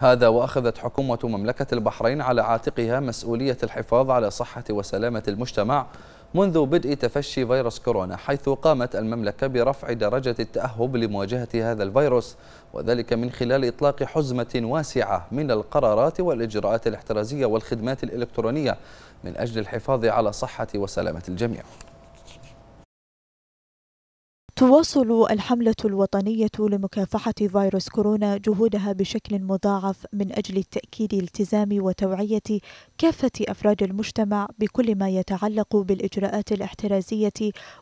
هذا وأخذت حكومة مملكة البحرين على عاتقها مسؤولية الحفاظ على صحة وسلامة المجتمع منذ بدء تفشي فيروس كورونا حيث قامت المملكة برفع درجة التأهب لمواجهة هذا الفيروس وذلك من خلال إطلاق حزمة واسعة من القرارات والإجراءات الاحترازية والخدمات الإلكترونية من أجل الحفاظ على صحة وسلامة الجميع تواصل الحملة الوطنية لمكافحة فيروس كورونا جهودها بشكل مضاعف من أجل التأكيد التزام وتوعية كافة أفراد المجتمع بكل ما يتعلق بالإجراءات الاحترازية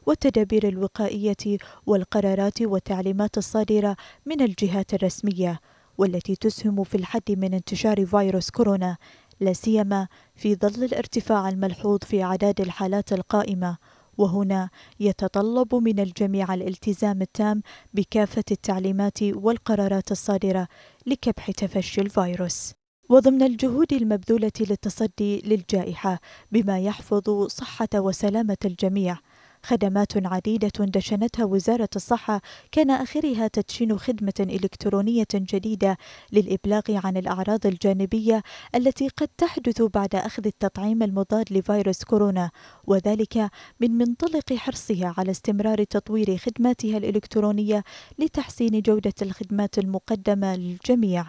والتدابير الوقائية والقرارات والتعليمات الصادرة من الجهات الرسمية والتي تسهم في الحد من انتشار فيروس كورونا لا سيما في ظل الارتفاع الملحوظ في أعداد الحالات القائمة وهنا يتطلب من الجميع الالتزام التام بكافة التعليمات والقرارات الصادرة لكبح تفشي الفيروس وضمن الجهود المبذولة للتصدي للجائحة بما يحفظ صحة وسلامة الجميع خدمات عديدة دشنتها وزارة الصحة كان آخرها تدشين خدمة إلكترونية جديدة للإبلاغ عن الأعراض الجانبية التي قد تحدث بعد أخذ التطعيم المضاد لفيروس كورونا وذلك من منطلق حرصها على استمرار تطوير خدماتها الإلكترونية لتحسين جودة الخدمات المقدمة للجميع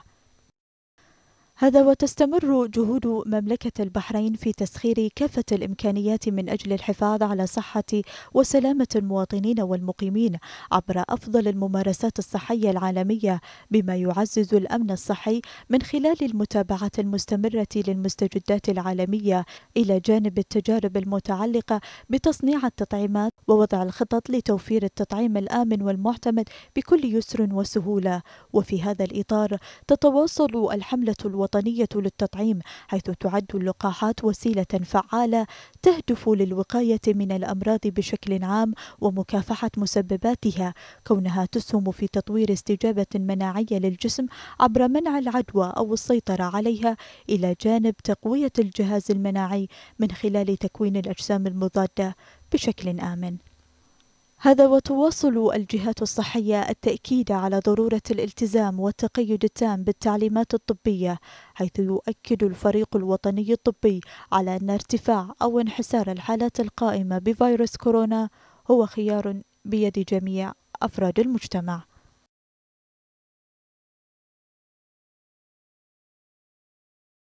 هذا وتستمر جهود مملكة البحرين في تسخير كافة الإمكانيات من أجل الحفاظ على صحة وسلامة المواطنين والمقيمين عبر أفضل الممارسات الصحية العالمية بما يعزز الأمن الصحي من خلال المتابعة المستمرة للمستجدات العالمية إلى جانب التجارب المتعلقة بتصنيع التطعيمات ووضع الخطط لتوفير التطعيم الآمن والمعتمد بكل يسر وسهولة وفي هذا الإطار تتواصل الحملة الوطنية الوطنية للتطعيم حيث تعد اللقاحات وسيلة فعالة تهدف للوقاية من الأمراض بشكل عام ومكافحة مسبباتها كونها تسهم في تطوير استجابة مناعية للجسم عبر منع العدوى أو السيطرة عليها إلى جانب تقوية الجهاز المناعي من خلال تكوين الأجسام المضادة بشكل آمن هذا وتواصل الجهات الصحية التأكيد على ضرورة الالتزام والتقيد التام بالتعليمات الطبية حيث يؤكد الفريق الوطني الطبي على أن ارتفاع أو انحسار الحالات القائمة بفيروس كورونا هو خيار بيد جميع أفراد المجتمع